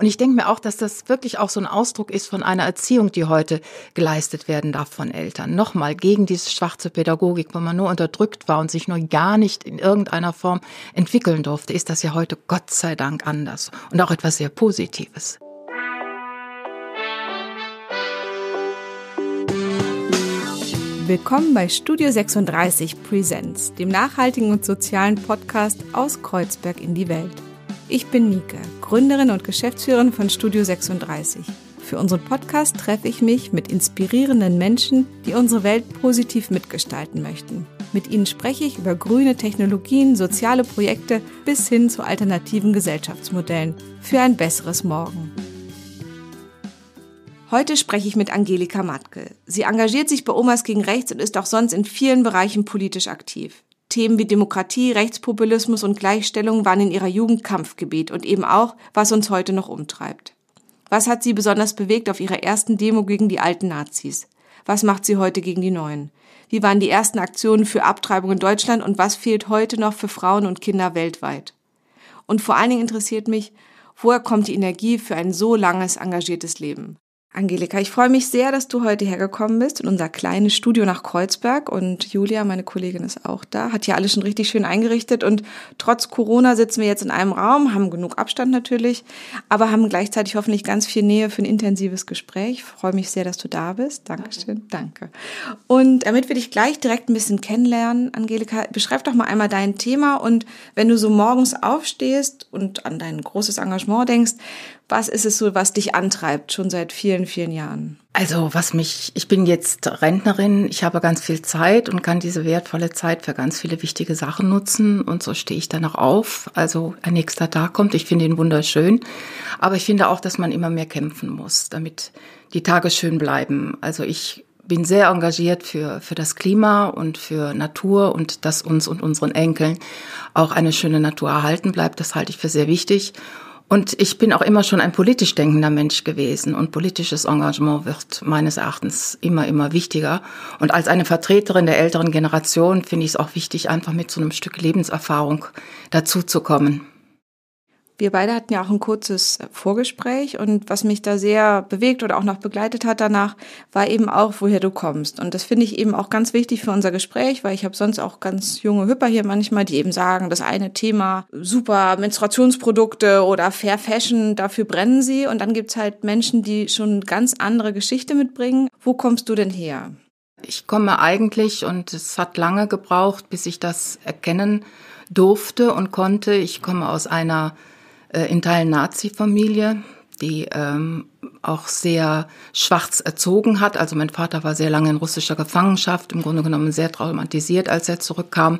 Und ich denke mir auch, dass das wirklich auch so ein Ausdruck ist von einer Erziehung, die heute geleistet werden darf von Eltern. Nochmal gegen diese schwarze Pädagogik, wo man nur unterdrückt war und sich nur gar nicht in irgendeiner Form entwickeln durfte, ist das ja heute Gott sei Dank anders und auch etwas sehr Positives. Willkommen bei Studio 36 Presents, dem nachhaltigen und sozialen Podcast aus Kreuzberg in die Welt. Ich bin Nike, Gründerin und Geschäftsführerin von Studio 36. Für unseren Podcast treffe ich mich mit inspirierenden Menschen, die unsere Welt positiv mitgestalten möchten. Mit ihnen spreche ich über grüne Technologien, soziale Projekte bis hin zu alternativen Gesellschaftsmodellen für ein besseres Morgen. Heute spreche ich mit Angelika Matke. Sie engagiert sich bei Omas gegen Rechts und ist auch sonst in vielen Bereichen politisch aktiv. Themen wie Demokratie, Rechtspopulismus und Gleichstellung waren in ihrer Jugend Kampfgebiet und eben auch, was uns heute noch umtreibt. Was hat sie besonders bewegt auf ihrer ersten Demo gegen die alten Nazis? Was macht sie heute gegen die neuen? Wie waren die ersten Aktionen für Abtreibung in Deutschland und was fehlt heute noch für Frauen und Kinder weltweit? Und vor allen Dingen interessiert mich, woher kommt die Energie für ein so langes engagiertes Leben? Angelika, ich freue mich sehr, dass du heute hergekommen bist in unser kleines Studio nach Kreuzberg und Julia, meine Kollegin, ist auch da. Hat hier alles schon richtig schön eingerichtet und trotz Corona sitzen wir jetzt in einem Raum, haben genug Abstand natürlich, aber haben gleichzeitig hoffentlich ganz viel Nähe für ein intensives Gespräch. Ich freue mich sehr, dass du da bist. Dankeschön. Danke. Und damit wir dich gleich direkt ein bisschen kennenlernen, Angelika, beschreib doch mal einmal dein Thema und wenn du so morgens aufstehst und an dein großes Engagement denkst, was ist es so, was dich antreibt, schon seit vielen, vielen Jahren? Also, was mich, ich bin jetzt Rentnerin, ich habe ganz viel Zeit und kann diese wertvolle Zeit für ganz viele wichtige Sachen nutzen und so stehe ich dann auch auf. Also, ein nächster Tag kommt, ich finde ihn wunderschön, aber ich finde auch, dass man immer mehr kämpfen muss, damit die Tage schön bleiben. Also, ich bin sehr engagiert für, für das Klima und für Natur und dass uns und unseren Enkeln auch eine schöne Natur erhalten bleibt. Das halte ich für sehr wichtig. Und ich bin auch immer schon ein politisch denkender Mensch gewesen und politisches Engagement wird meines Erachtens immer, immer wichtiger. Und als eine Vertreterin der älteren Generation finde ich es auch wichtig, einfach mit so einem Stück Lebenserfahrung dazuzukommen. Wir beide hatten ja auch ein kurzes äh, Vorgespräch und was mich da sehr bewegt oder auch noch begleitet hat danach, war eben auch, woher du kommst. Und das finde ich eben auch ganz wichtig für unser Gespräch, weil ich habe sonst auch ganz junge Hüpper hier manchmal, die eben sagen, das eine Thema, super Menstruationsprodukte oder Fair Fashion, dafür brennen sie. Und dann gibt es halt Menschen, die schon ganz andere Geschichte mitbringen. Wo kommst du denn her? Ich komme eigentlich, und es hat lange gebraucht, bis ich das erkennen durfte und konnte. Ich komme aus einer äh, in Teilen Nazi-Familie, die ähm, auch sehr schwarz erzogen hat. Also mein Vater war sehr lange in russischer Gefangenschaft, im Grunde genommen sehr traumatisiert, als er zurückkam.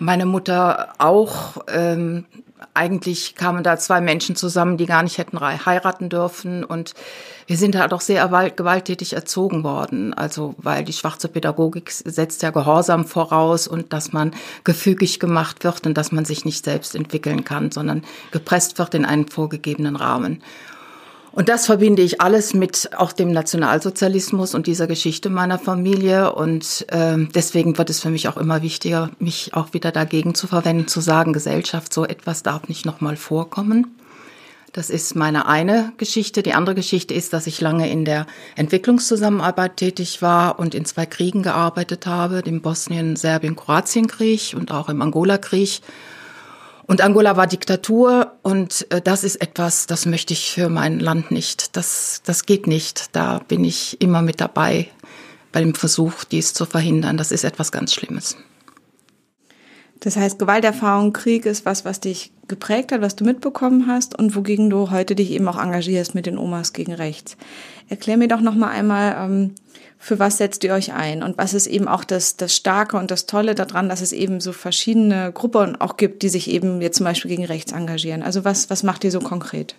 Meine Mutter auch ähm, eigentlich kamen da zwei Menschen zusammen, die gar nicht hätten heiraten dürfen. Und wir sind da halt doch sehr gewalttätig erzogen worden. Also, weil die schwarze Pädagogik setzt ja Gehorsam voraus und dass man gefügig gemacht wird und dass man sich nicht selbst entwickeln kann, sondern gepresst wird in einen vorgegebenen Rahmen. Und das verbinde ich alles mit auch dem Nationalsozialismus und dieser Geschichte meiner Familie. Und äh, deswegen wird es für mich auch immer wichtiger, mich auch wieder dagegen zu verwenden, zu sagen, Gesellschaft, so etwas darf nicht nochmal vorkommen. Das ist meine eine Geschichte. Die andere Geschichte ist, dass ich lange in der Entwicklungszusammenarbeit tätig war und in zwei Kriegen gearbeitet habe, dem Bosnien-Serbien-Kroatien-Krieg und auch im Angola-Krieg und Angola war Diktatur und äh, das ist etwas, das möchte ich für mein Land nicht. Das, das geht nicht. Da bin ich immer mit dabei bei dem Versuch, dies zu verhindern. Das ist etwas ganz Schlimmes. Das heißt, Gewalterfahrung, Krieg ist was, was dich geprägt hat, was du mitbekommen hast und wogegen du heute dich eben auch engagierst mit den Omas gegen Rechts. Erklär mir doch noch mal einmal, ähm, für was setzt ihr euch ein und was ist eben auch das, das Starke und das Tolle daran, dass es eben so verschiedene Gruppen auch gibt, die sich eben jetzt zum Beispiel gegen rechts engagieren. Also was, was macht ihr so konkret?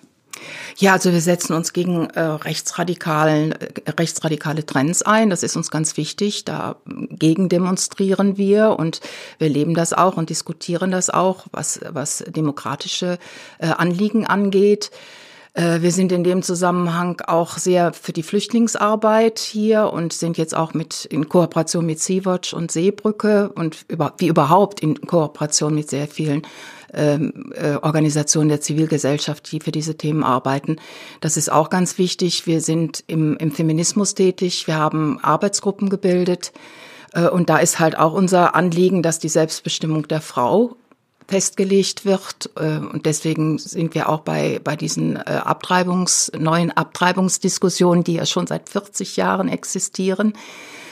Ja, also wir setzen uns gegen äh, rechtsradikalen, äh, rechtsradikale Trends ein. Das ist uns ganz wichtig. Dagegen mm, demonstrieren wir und wir leben das auch und diskutieren das auch, was, was demokratische äh, Anliegen angeht. Äh, wir sind in dem Zusammenhang auch sehr für die Flüchtlingsarbeit hier und sind jetzt auch mit in Kooperation mit Sea-Watch und Seebrücke und über, wie überhaupt in Kooperation mit sehr vielen ähm, äh, Organisationen der Zivilgesellschaft, die für diese Themen arbeiten. Das ist auch ganz wichtig. Wir sind im, im Feminismus tätig. Wir haben Arbeitsgruppen gebildet. Äh, und da ist halt auch unser Anliegen, dass die Selbstbestimmung der Frau festgelegt wird. Äh, und deswegen sind wir auch bei, bei diesen äh, Abtreibungs, neuen Abtreibungsdiskussionen, die ja schon seit 40 Jahren existieren,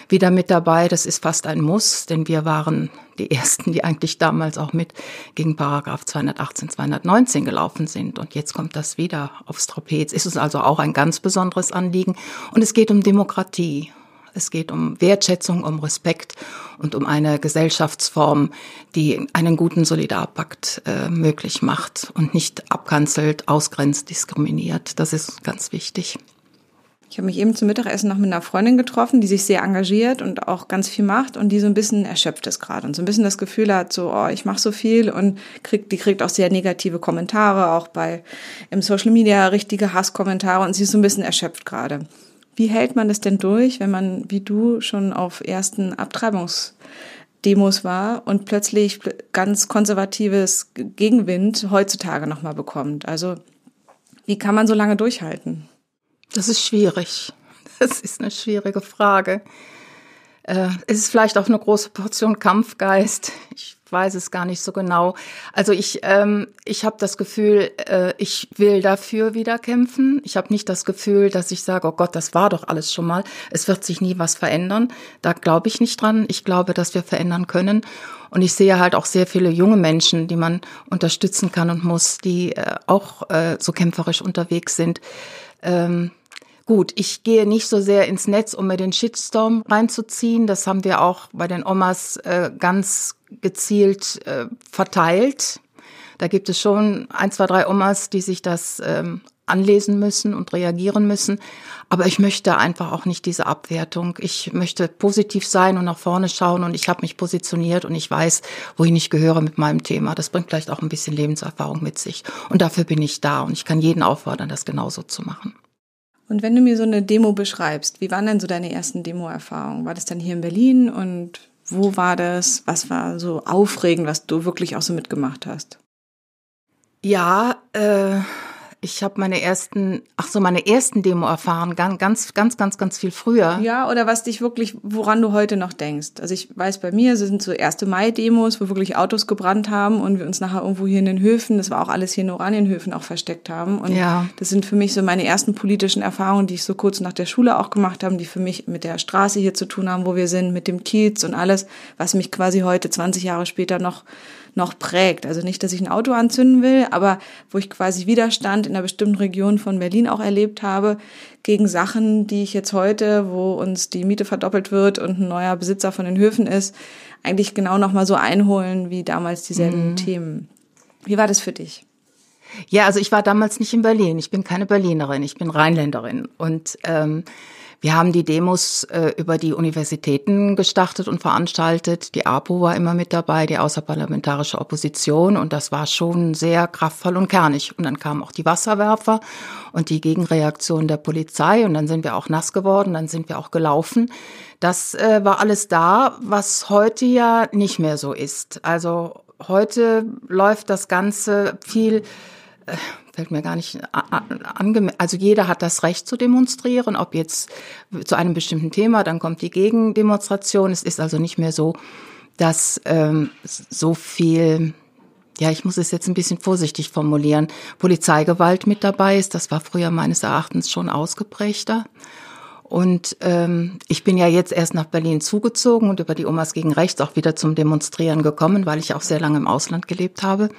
wieder mit dabei. Das ist fast ein Muss, denn wir waren die Ersten, die eigentlich damals auch mit gegen Paragraph 218, 219 gelaufen sind. Und jetzt kommt das wieder aufs Trapez. Ist es also auch ein ganz besonderes Anliegen. Und es geht um Demokratie. Es geht um Wertschätzung, um Respekt und um eine Gesellschaftsform, die einen guten Solidarpakt äh, möglich macht und nicht abkanzelt, ausgrenzt, diskriminiert. Das ist ganz wichtig. Ich habe mich eben zum Mittagessen noch mit einer Freundin getroffen, die sich sehr engagiert und auch ganz viel macht und die so ein bisschen erschöpft ist gerade und so ein bisschen das Gefühl hat, so oh, ich mache so viel und kriegt die kriegt auch sehr negative Kommentare, auch bei im Social Media richtige Hasskommentare und sie ist so ein bisschen erschöpft gerade. Wie hält man das denn durch, wenn man, wie du, schon auf ersten Abtreibungsdemos war und plötzlich ganz konservatives Gegenwind heutzutage nochmal bekommt? Also wie kann man so lange durchhalten? Das ist schwierig. Das ist eine schwierige Frage. Äh, es ist vielleicht auch eine große Portion Kampfgeist. Ich weiß es gar nicht so genau. Also ich, ähm, ich habe das Gefühl, äh, ich will dafür wieder kämpfen. Ich habe nicht das Gefühl, dass ich sage, oh Gott, das war doch alles schon mal. Es wird sich nie was verändern. Da glaube ich nicht dran. Ich glaube, dass wir verändern können. Und ich sehe halt auch sehr viele junge Menschen, die man unterstützen kann und muss, die äh, auch äh, so kämpferisch unterwegs sind. Ähm, Gut, ich gehe nicht so sehr ins Netz, um mir den Shitstorm reinzuziehen. Das haben wir auch bei den Omas äh, ganz gezielt äh, verteilt. Da gibt es schon ein, zwei, drei Omas, die sich das ähm, anlesen müssen und reagieren müssen. Aber ich möchte einfach auch nicht diese Abwertung. Ich möchte positiv sein und nach vorne schauen und ich habe mich positioniert und ich weiß, wohin ich gehöre mit meinem Thema. Das bringt vielleicht auch ein bisschen Lebenserfahrung mit sich. Und dafür bin ich da und ich kann jeden auffordern, das genauso zu machen. Und wenn du mir so eine Demo beschreibst, wie waren denn so deine ersten Demo-Erfahrungen? War das dann hier in Berlin und wo war das? Was war so aufregend, was du wirklich auch so mitgemacht hast? Ja, äh, ich habe meine ersten, ach so, meine ersten Demo erfahren, ganz, ganz, ganz, ganz viel früher. Ja, oder was dich wirklich, woran du heute noch denkst. Also ich weiß bei mir, es sind so erste Mai-Demos, wo wirklich Autos gebrannt haben und wir uns nachher irgendwo hier in den Höfen, das war auch alles hier in Oranienhöfen auch versteckt haben. Und ja. das sind für mich so meine ersten politischen Erfahrungen, die ich so kurz nach der Schule auch gemacht habe, die für mich mit der Straße hier zu tun haben, wo wir sind, mit dem Kiez und alles, was mich quasi heute 20 Jahre später noch noch prägt. Also nicht, dass ich ein Auto anzünden will, aber wo ich quasi Widerstand in einer bestimmten Region von Berlin auch erlebt habe, gegen Sachen, die ich jetzt heute, wo uns die Miete verdoppelt wird und ein neuer Besitzer von den Höfen ist, eigentlich genau nochmal so einholen wie damals dieselben mhm. Themen. Wie war das für dich? Ja, also ich war damals nicht in Berlin. Ich bin keine Berlinerin, ich bin Rheinländerin. Und ähm, wir haben die Demos äh, über die Universitäten gestartet und veranstaltet. Die APO war immer mit dabei, die außerparlamentarische Opposition. Und das war schon sehr kraftvoll und kernig. Und dann kamen auch die Wasserwerfer und die Gegenreaktion der Polizei. Und dann sind wir auch nass geworden, dann sind wir auch gelaufen. Das äh, war alles da, was heute ja nicht mehr so ist. Also heute läuft das Ganze viel äh, fällt mir gar nicht äh, äh, angemessen. Also jeder hat das Recht zu demonstrieren, ob jetzt zu einem bestimmten Thema, dann kommt die Gegendemonstration. Es ist also nicht mehr so, dass ähm, so viel, ja, ich muss es jetzt ein bisschen vorsichtig formulieren, Polizeigewalt mit dabei ist. Das war früher meines Erachtens schon ausgeprägter. Und ähm, ich bin ja jetzt erst nach Berlin zugezogen und über die Omas gegen Rechts auch wieder zum Demonstrieren gekommen, weil ich auch sehr lange im Ausland gelebt habe.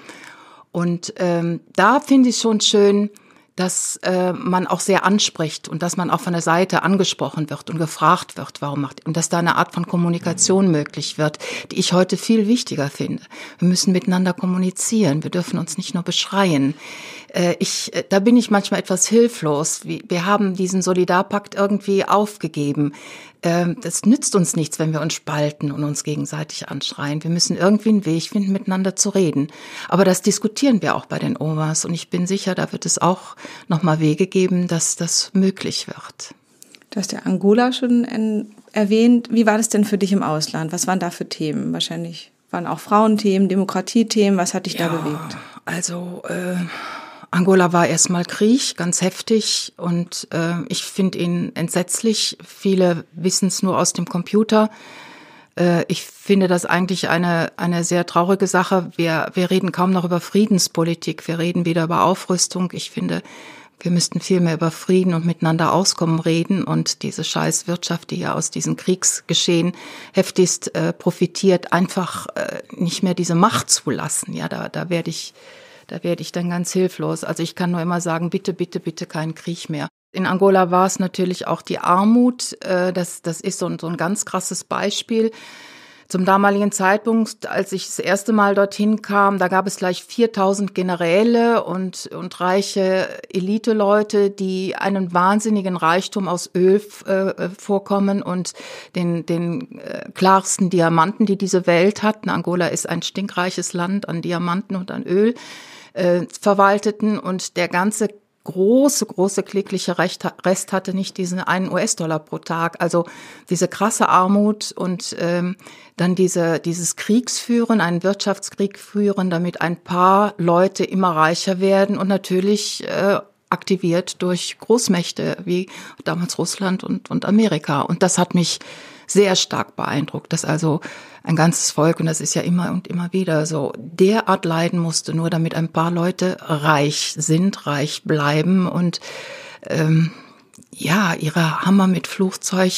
Und ähm, da finde ich schon schön, dass äh, man auch sehr anspricht und dass man auch von der Seite angesprochen wird und gefragt wird, warum macht und dass da eine Art von Kommunikation möglich wird, die ich heute viel wichtiger finde. Wir müssen miteinander kommunizieren, wir dürfen uns nicht nur beschreien. Äh, ich, äh, da bin ich manchmal etwas hilflos. Wir, wir haben diesen Solidarpakt irgendwie aufgegeben. Ähm, das nützt uns nichts, wenn wir uns spalten und uns gegenseitig anschreien. Wir müssen irgendwie einen Weg finden, miteinander zu reden. Aber das diskutieren wir auch bei den Omas und ich bin sicher, da wird es auch nochmal Wege geben, dass das möglich wird. Du hast ja Angola schon erwähnt. Wie war das denn für dich im Ausland? Was waren da für Themen? Wahrscheinlich waren auch Frauenthemen, Demokratiethemen. Was hat dich ja, da bewegt? Also äh Angola war erstmal Krieg, ganz heftig und äh, ich finde ihn entsetzlich. Viele wissen es nur aus dem Computer. Äh, ich finde das eigentlich eine, eine sehr traurige Sache. Wir, wir reden kaum noch über Friedenspolitik, wir reden wieder über Aufrüstung. Ich finde, wir müssten viel mehr über Frieden und miteinander auskommen reden und diese scheiß Wirtschaft, die ja aus diesem Kriegsgeschehen heftigst äh, profitiert, einfach äh, nicht mehr diese Macht zulassen. Ja, da, da werde ich da werde ich dann ganz hilflos. Also ich kann nur immer sagen, bitte, bitte, bitte keinen Krieg mehr. In Angola war es natürlich auch die Armut. Äh, das, das ist so ein, so ein ganz krasses Beispiel. Zum damaligen Zeitpunkt, als ich das erste Mal dorthin kam, da gab es gleich 4000 Generäle und, und reiche Eliteleute, die einen wahnsinnigen Reichtum aus Öl äh, vorkommen und den, den äh, klarsten Diamanten, die diese Welt hat. Angola ist ein stinkreiches Land an Diamanten und an Öl äh, verwalteten und der ganze große, große klägliche Rest hatte nicht diesen einen US-Dollar pro Tag. Also diese krasse Armut und ähm, dann diese, dieses Kriegsführen, einen Wirtschaftskrieg führen, damit ein paar Leute immer reicher werden und natürlich äh, aktiviert durch Großmächte wie damals Russland und, und Amerika. Und das hat mich sehr stark beeindruckt, dass also ein ganzes Volk, und das ist ja immer und immer wieder so, derart leiden musste, nur damit ein paar Leute reich sind, reich bleiben und ähm, ja, ihre Hammer mit Flugzeug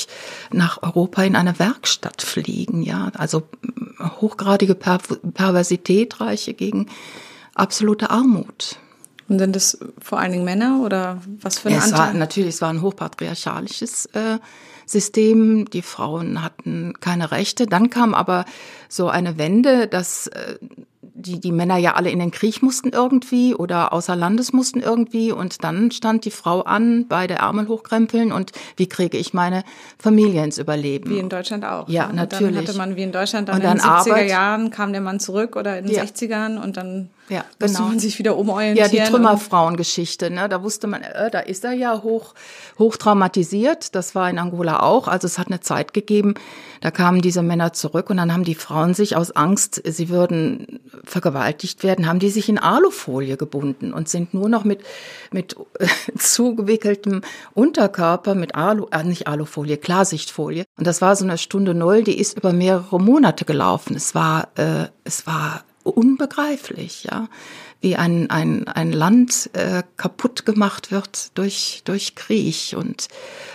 nach Europa in eine Werkstatt fliegen, ja. Also mm, hochgradige per Perversität reiche gegen absolute Armut. Und sind das vor allen Dingen Männer oder was für ein es Anteil? War, natürlich, es war ein hochpatriarchalisches äh, System, die Frauen hatten keine Rechte. Dann kam aber so eine Wende, dass äh, die, die Männer ja alle in den Krieg mussten irgendwie oder außer Landes mussten irgendwie. Und dann stand die Frau an, beide Ärmel hochkrempeln und wie kriege ich meine Familie ins Überleben? Wie in Deutschland auch. Ja, ne? und natürlich. Dann hatte man wie in Deutschland dann, und dann in den 70er Arbeit, Jahren kam der Mann zurück oder in den ja. 60ern und dann ja, genau. musste man sich wieder umorientieren. Ja, die Trümmerfrauengeschichte, ne? Da wusste man, äh, da ist er ja hoch, hoch traumatisiert. Das war in Angola auch. Also es hat eine Zeit gegeben, da kamen diese Männer zurück und dann haben die Frauen sich aus Angst, sie würden vergewaltigt werden, haben die sich in Alufolie gebunden und sind nur noch mit, mit äh, zugewickeltem Unterkörper, mit Alu, äh, nicht Alufolie, Klarsichtfolie. Und das war so eine Stunde Null, die ist über mehrere Monate gelaufen. Es war, äh, es war unbegreiflich, ja, wie ein, ein, ein Land äh, kaputt gemacht wird durch, durch Krieg und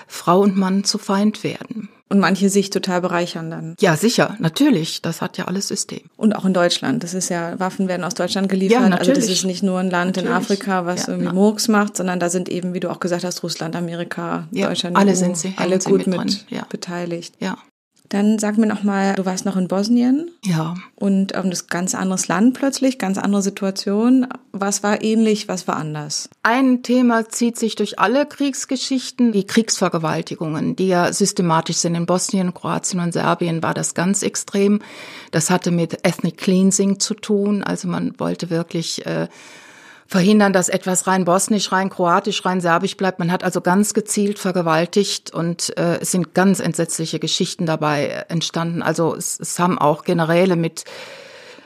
Frau und Mann zu Feind werden und manche sich total bereichern dann. Ja, sicher, natürlich. Das hat ja alles System. Und auch in Deutschland. Das ist ja, Waffen werden aus Deutschland geliefert. Ja, natürlich. Also das ist nicht nur ein Land natürlich. in Afrika, was ja, irgendwie na. Genau. Murks macht, sondern da sind eben, wie du auch gesagt hast, Russland, Amerika, ja, Deutschland. Alle EU, sind sie. Alle gut sie mit, mit ja. beteiligt. Ja. Dann sag mir nochmal, du warst noch in Bosnien. Ja. Und ähm, das ganz anderes Land plötzlich, ganz andere Situation. Was war ähnlich, was war anders? Ein Thema zieht sich durch alle Kriegsgeschichten, die Kriegsvergewaltigungen, die ja systematisch sind. In Bosnien, Kroatien und Serbien war das ganz extrem. Das hatte mit Ethnic Cleansing zu tun. Also man wollte wirklich. Äh, verhindern, dass etwas rein bosnisch, rein kroatisch, rein serbisch bleibt. Man hat also ganz gezielt vergewaltigt und äh, es sind ganz entsetzliche Geschichten dabei äh, entstanden. Also es, es haben auch Generäle mit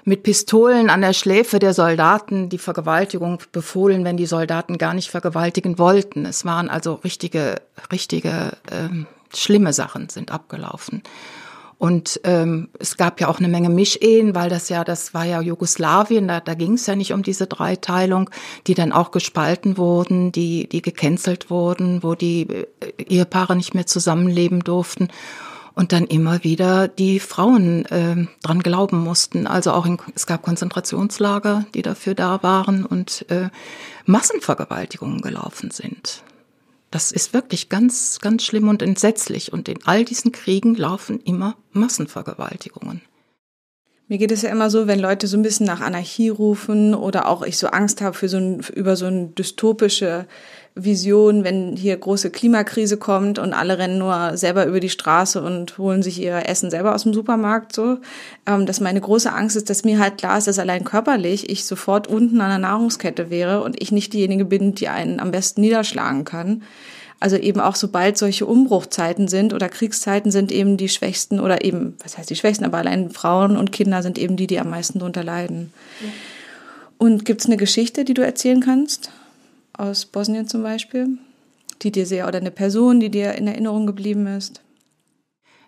mit Pistolen an der Schläfe der Soldaten die Vergewaltigung befohlen, wenn die Soldaten gar nicht vergewaltigen wollten. Es waren also richtige, richtige, äh, schlimme Sachen sind abgelaufen. Und ähm, es gab ja auch eine Menge Mischehen, weil das ja, das war ja Jugoslawien, da, da ging es ja nicht um diese Dreiteilung, die dann auch gespalten wurden, die, die gecancelt wurden, wo die äh, Ehepaare nicht mehr zusammenleben durften und dann immer wieder die Frauen äh, dran glauben mussten. Also auch in, es gab Konzentrationslager, die dafür da waren und äh, Massenvergewaltigungen gelaufen sind. Das ist wirklich ganz, ganz schlimm und entsetzlich. Und in all diesen Kriegen laufen immer Massenvergewaltigungen. Mir geht es ja immer so, wenn Leute so ein bisschen nach Anarchie rufen oder auch ich so Angst habe für so ein, über so eine dystopische Vision, wenn hier große Klimakrise kommt und alle rennen nur selber über die Straße und holen sich ihr Essen selber aus dem Supermarkt so, ähm, dass meine große Angst ist, dass mir halt klar ist, dass allein körperlich ich sofort unten an der Nahrungskette wäre und ich nicht diejenige bin, die einen am besten niederschlagen kann. Also eben auch sobald solche Umbruchzeiten sind oder Kriegszeiten sind eben die Schwächsten oder eben, was heißt die Schwächsten, aber allein Frauen und Kinder sind eben die, die am meisten darunter leiden. Ja. Und gibt es eine Geschichte, die du erzählen kannst? Aus Bosnien zum Beispiel? Die dir sehr, oder eine Person, die dir in Erinnerung geblieben ist?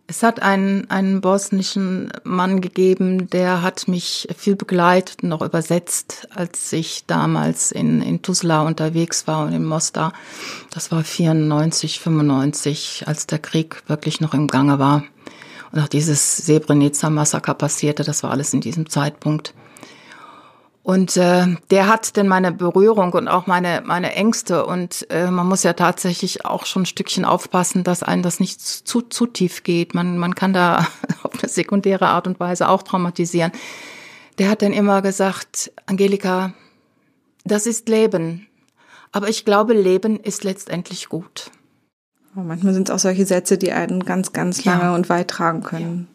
Es hat einen, einen bosnischen Mann gegeben, der hat mich viel begleitet und auch übersetzt, als ich damals in, in Tuzla unterwegs war und in Mostar. Das war 94, 95, als der Krieg wirklich noch im Gange war. Und auch dieses Srebrenica-Massaker passierte, das war alles in diesem Zeitpunkt. Und äh, der hat denn meine Berührung und auch meine, meine Ängste. Und äh, man muss ja tatsächlich auch schon ein Stückchen aufpassen, dass einem das nicht zu, zu tief geht. Man, man kann da auf eine sekundäre Art und Weise auch traumatisieren. Der hat dann immer gesagt, Angelika, das ist Leben. Aber ich glaube, Leben ist letztendlich gut. Oh, manchmal sind es auch solche Sätze, die einen ganz, ganz lange ja. und weit tragen können.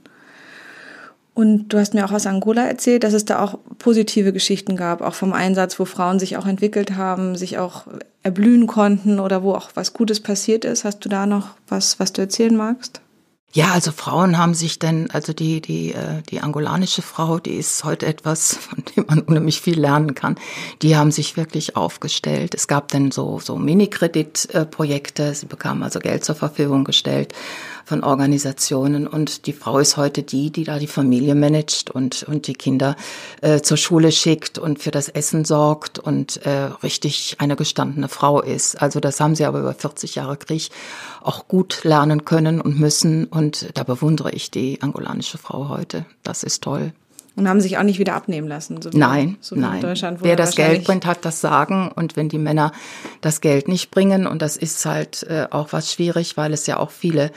Und du hast mir auch aus Angola erzählt, dass es da auch positive Geschichten gab, auch vom Einsatz, wo Frauen sich auch entwickelt haben, sich auch erblühen konnten oder wo auch was Gutes passiert ist. Hast du da noch was, was du erzählen magst? Ja, also Frauen haben sich denn, also die, die, äh, die angolanische Frau, die ist heute etwas, von dem man unheimlich viel lernen kann, die haben sich wirklich aufgestellt. Es gab dann so, so mini sie bekamen also Geld zur Verfügung gestellt von Organisationen. Und die Frau ist heute die, die da die Familie managt und, und die Kinder äh, zur Schule schickt und für das Essen sorgt und äh, richtig eine gestandene Frau ist. Also das haben sie aber über 40 Jahre Krieg auch gut lernen können und müssen. Und da bewundere ich die angolanische Frau heute. Das ist toll. Und haben sich auch nicht wieder abnehmen lassen. So wie, nein, so wie nein. Wer das Geld bringt, hat das Sagen. Und wenn die Männer das Geld nicht bringen, und das ist halt äh, auch was schwierig, weil es ja auch viele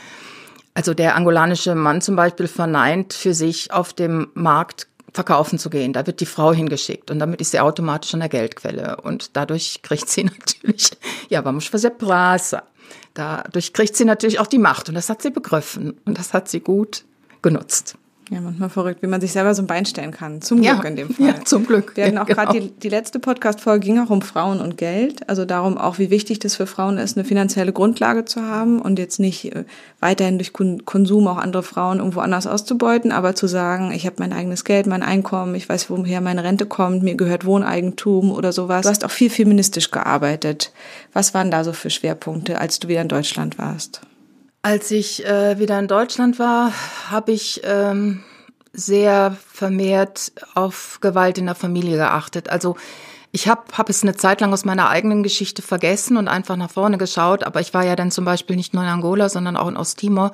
also der angolanische Mann zum Beispiel verneint für sich auf dem Markt verkaufen zu gehen. Da wird die Frau hingeschickt und damit ist sie automatisch an der Geldquelle. Und dadurch kriegt sie natürlich, ja, warum vamos fazer praça. Dadurch kriegt sie natürlich auch die Macht und das hat sie begriffen und das hat sie gut genutzt. Ja, manchmal verrückt, wie man sich selber so ein Bein stellen kann. Zum Glück in dem Fall. Ja, zum Glück. Wir hatten auch gerade genau. die, die letzte Podcast-Folge ging auch um Frauen und Geld. Also darum auch, wie wichtig das für Frauen ist, eine finanzielle Grundlage zu haben und jetzt nicht äh, weiterhin durch Konsum auch andere Frauen irgendwo anders auszubeuten, aber zu sagen, ich habe mein eigenes Geld, mein Einkommen, ich weiß, woher meine Rente kommt, mir gehört Wohneigentum oder sowas. Du hast auch viel feministisch gearbeitet. Was waren da so für Schwerpunkte, als du wieder in Deutschland warst? Als ich äh, wieder in Deutschland war, habe ich ähm, sehr vermehrt auf Gewalt in der Familie geachtet. Also ich habe hab es eine Zeit lang aus meiner eigenen Geschichte vergessen und einfach nach vorne geschaut, aber ich war ja dann zum Beispiel nicht nur in Angola, sondern auch in Osttimor.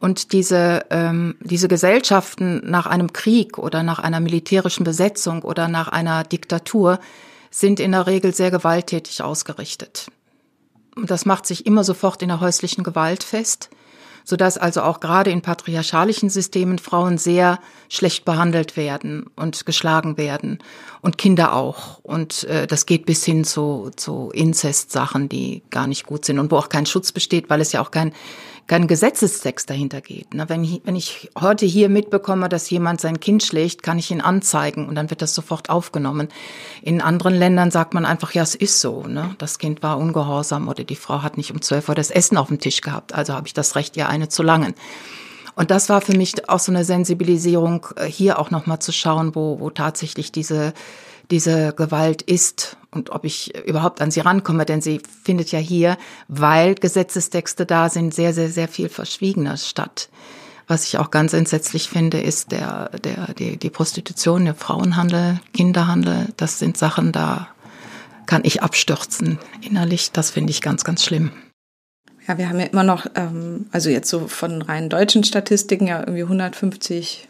Und diese, ähm, diese Gesellschaften nach einem Krieg oder nach einer militärischen Besetzung oder nach einer Diktatur sind in der Regel sehr gewalttätig ausgerichtet. Das macht sich immer sofort in der häuslichen Gewalt fest, sodass also auch gerade in patriarchalischen Systemen Frauen sehr schlecht behandelt werden und geschlagen werden und Kinder auch. Und äh, das geht bis hin zu, zu inzest die gar nicht gut sind und wo auch kein Schutz besteht, weil es ja auch kein kein Gesetzestext dahinter geht. Na, wenn, ich, wenn ich heute hier mitbekomme, dass jemand sein Kind schlägt, kann ich ihn anzeigen und dann wird das sofort aufgenommen. In anderen Ländern sagt man einfach, ja, es ist so. Ne? Das Kind war ungehorsam oder die Frau hat nicht um 12 Uhr das Essen auf dem Tisch gehabt, also habe ich das Recht, ihr eine zu langen. Und das war für mich auch so eine Sensibilisierung, äh, hier auch nochmal zu schauen, wo, wo tatsächlich diese diese Gewalt ist und ob ich überhaupt an sie rankomme, denn sie findet ja hier, weil Gesetzestexte da sind, sehr, sehr, sehr viel verschwiegener statt. Was ich auch ganz entsetzlich finde, ist der, der, die, die Prostitution, der Frauenhandel, Kinderhandel. Das sind Sachen, da kann ich abstürzen innerlich. Das finde ich ganz, ganz schlimm. Ja, wir haben ja immer noch, ähm, also jetzt so von rein deutschen Statistiken ja irgendwie 150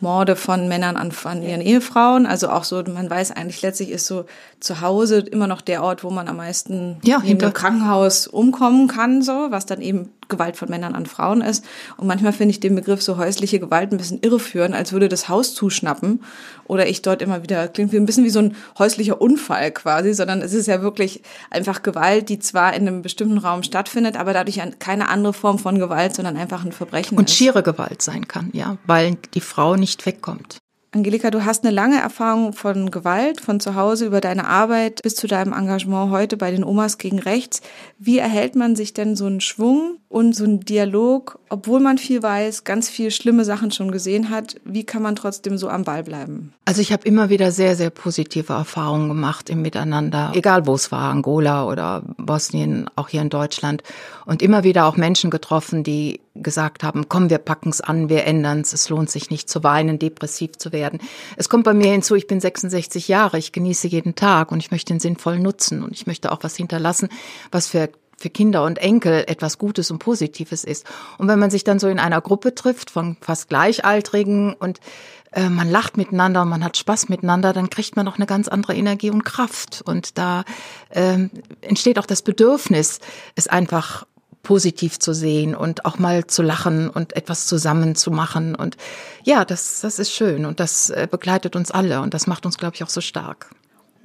Morde von Männern an, an ihren Ehefrauen. Also auch so, man weiß eigentlich letztlich ist so zu Hause immer noch der Ort, wo man am meisten ja, im Krankenhaus umkommen kann, so, was dann eben Gewalt von Männern an Frauen ist. Und manchmal finde ich den Begriff so häusliche Gewalt ein bisschen irreführend, als würde das Haus zuschnappen oder ich dort immer wieder, klingt wie ein bisschen wie so ein häuslicher Unfall quasi, sondern es ist ja wirklich einfach Gewalt, die zwar in einem bestimmten Raum stattfindet, aber dadurch keine andere Form von Gewalt, sondern einfach ein Verbrechen. Und ist. schiere Gewalt sein kann, ja, weil die Frau nicht wegkommt. Angelika, du hast eine lange Erfahrung von Gewalt, von zu Hause über deine Arbeit bis zu deinem Engagement heute bei den Omas gegen Rechts. Wie erhält man sich denn so einen Schwung und so einen Dialog, obwohl man viel weiß, ganz viel schlimme Sachen schon gesehen hat? Wie kann man trotzdem so am Ball bleiben? Also ich habe immer wieder sehr, sehr positive Erfahrungen gemacht im Miteinander, egal wo es war, Angola oder Bosnien, auch hier in Deutschland. Und immer wieder auch Menschen getroffen, die gesagt haben, komm, wir packen's an, wir ändern's, es lohnt sich nicht zu weinen, depressiv zu werden. Es kommt bei mir hinzu, ich bin 66 Jahre, ich genieße jeden Tag und ich möchte ihn sinnvoll nutzen und ich möchte auch was hinterlassen, was für für Kinder und Enkel etwas Gutes und Positives ist. Und wenn man sich dann so in einer Gruppe trifft von fast Gleichaltrigen und äh, man lacht miteinander, man hat Spaß miteinander, dann kriegt man auch eine ganz andere Energie und Kraft. Und da ähm, entsteht auch das Bedürfnis, es einfach positiv zu sehen und auch mal zu lachen und etwas zusammen zu machen. Und ja, das, das ist schön und das äh, begleitet uns alle und das macht uns, glaube ich, auch so stark.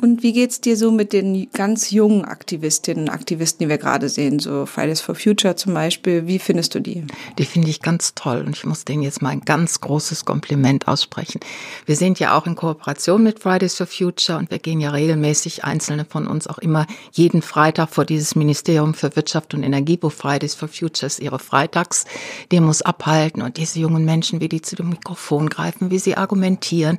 Und wie geht's dir so mit den ganz jungen Aktivistinnen und Aktivisten, die wir gerade sehen, so Fridays for Future zum Beispiel? Wie findest du die? Die finde ich ganz toll und ich muss denen jetzt mal ein ganz großes Kompliment aussprechen. Wir sind ja auch in Kooperation mit Fridays for Future und wir gehen ja regelmäßig, einzelne von uns auch immer, jeden Freitag vor dieses Ministerium für Wirtschaft und Energie, wo Fridays for Futures ihre Freitagsdemos abhalten und diese jungen Menschen, wie die zu dem Mikrofon greifen, wie sie argumentieren,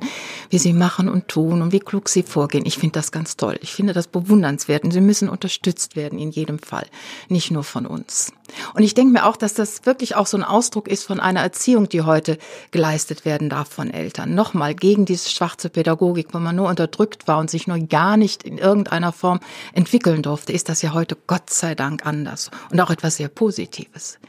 wie sie machen und tun und wie klug sie vorgehen. Ich finde das ganz toll. Ich finde das bewundernswert und sie müssen unterstützt werden in jedem Fall, nicht nur von uns. Und ich denke mir auch, dass das wirklich auch so ein Ausdruck ist von einer Erziehung, die heute geleistet werden darf von Eltern. Nochmal gegen diese schwarze Pädagogik, wo man nur unterdrückt war und sich nur gar nicht in irgendeiner Form entwickeln durfte, ist das ja heute Gott sei Dank anders und auch etwas sehr Positives.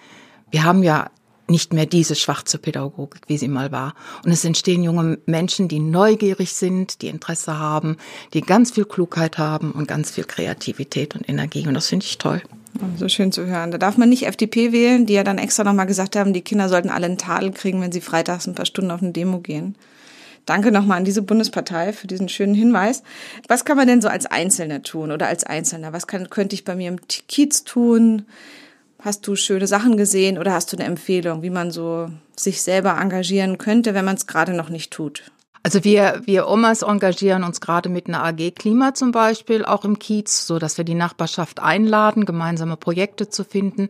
Wir haben ja nicht mehr diese schwarze Pädagogik, wie sie mal war. Und es entstehen junge Menschen, die neugierig sind, die Interesse haben, die ganz viel Klugheit haben und ganz viel Kreativität und Energie. Und das finde ich toll. Oh, so schön zu hören. Da darf man nicht FDP wählen, die ja dann extra nochmal gesagt haben, die Kinder sollten alle einen Tadel kriegen, wenn sie freitags ein paar Stunden auf eine Demo gehen. Danke nochmal an diese Bundespartei für diesen schönen Hinweis. Was kann man denn so als Einzelner tun oder als Einzelner? Was kann, könnte ich bei mir im Kiez tun? Hast du schöne Sachen gesehen oder hast du eine Empfehlung, wie man so sich selber engagieren könnte, wenn man es gerade noch nicht tut? Also wir, wir Omas engagieren uns gerade mit einer AG Klima zum Beispiel auch im Kiez, so dass wir die Nachbarschaft einladen, gemeinsame Projekte zu finden,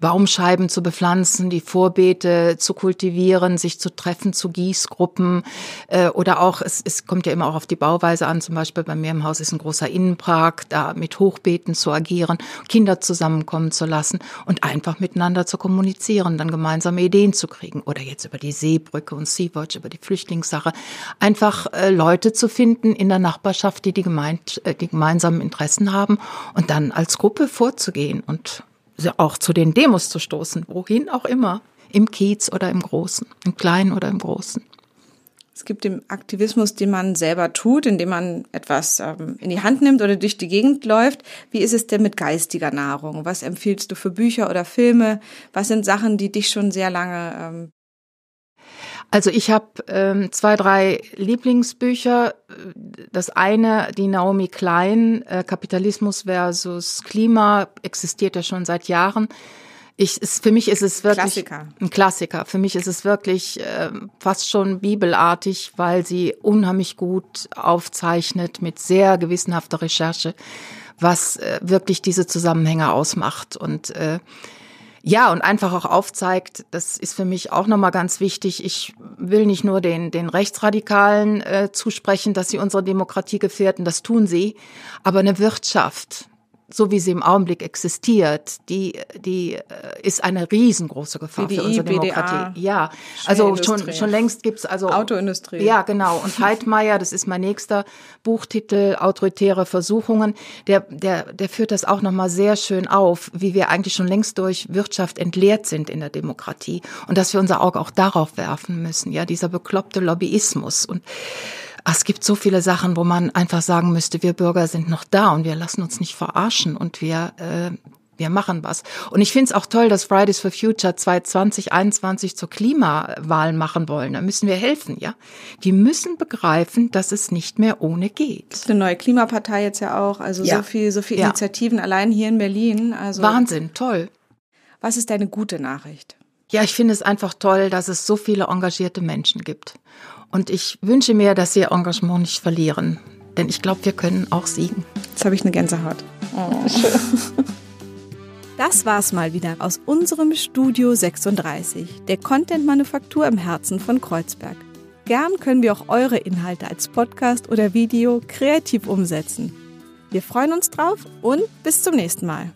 Baumscheiben zu bepflanzen, die Vorbeete zu kultivieren, sich zu treffen zu Gießgruppen äh, oder auch es, es kommt ja immer auch auf die Bauweise an. Zum Beispiel bei mir im Haus ist ein großer Innenpark, da mit Hochbeeten zu agieren, Kinder zusammenkommen zu lassen und einfach miteinander zu kommunizieren, dann gemeinsame Ideen zu kriegen oder jetzt über die Seebrücke und Sea-Watch über die Flüchtlingssache einfach äh, Leute zu finden in der Nachbarschaft, die die, gemeint, äh, die gemeinsamen Interessen haben und dann als Gruppe vorzugehen und auch zu den Demos zu stoßen, wohin auch immer, im Kiez oder im Großen, im Kleinen oder im Großen. Es gibt den Aktivismus, den man selber tut, indem man etwas ähm, in die Hand nimmt oder durch die Gegend läuft. Wie ist es denn mit geistiger Nahrung? Was empfiehlst du für Bücher oder Filme? Was sind Sachen, die dich schon sehr lange ähm, also ich habe ähm, zwei, drei Lieblingsbücher. Das eine, die Naomi Klein, äh, Kapitalismus versus Klima, existiert ja schon seit Jahren. Ich, ist, für mich ist es wirklich Klassiker. ein Klassiker. Für mich ist es wirklich äh, fast schon bibelartig, weil sie unheimlich gut aufzeichnet mit sehr gewissenhafter Recherche, was äh, wirklich diese Zusammenhänge ausmacht. Und äh, ja, und einfach auch aufzeigt, das ist für mich auch nochmal ganz wichtig. Ich will nicht nur den, den Rechtsradikalen äh, zusprechen, dass sie unsere Demokratie gefährden, das tun sie, aber eine Wirtschaft, so wie sie im Augenblick existiert, die, die äh, ist eine riesengroße Gefahr BDI, für unsere Demokratie. BDA, ja, also schon, schon längst gibt's also Autoindustrie. Ja, genau. Und Heidmeier, das ist mein nächster Buchtitel, Autoritäre Versuchungen, der, der, der führt das auch nochmal sehr schön auf, wie wir eigentlich schon längst durch Wirtschaft entleert sind in der Demokratie und dass wir unser Auge auch darauf werfen müssen, ja, dieser bekloppte Lobbyismus. Und Ah, es gibt so viele Sachen, wo man einfach sagen müsste, wir Bürger sind noch da und wir lassen uns nicht verarschen und wir äh, wir machen was. Und ich finde es auch toll, dass Fridays for Future 2021 zur Klimawahl machen wollen. Da müssen wir helfen, ja. Die müssen begreifen, dass es nicht mehr ohne geht. ist Eine neue Klimapartei jetzt ja auch. Also ja. so viel, so viel ja. Initiativen allein hier in Berlin. Also Wahnsinn, toll. Was ist deine gute Nachricht? Ja, ich finde es einfach toll, dass es so viele engagierte Menschen gibt. Und ich wünsche mir, dass Sie Ihr Engagement nicht verlieren. Denn ich glaube, wir können auch siegen. Jetzt habe ich eine Gänsehaut. Oh. Das war's mal wieder aus unserem Studio 36, der Content-Manufaktur im Herzen von Kreuzberg. Gern können wir auch eure Inhalte als Podcast oder Video kreativ umsetzen. Wir freuen uns drauf und bis zum nächsten Mal.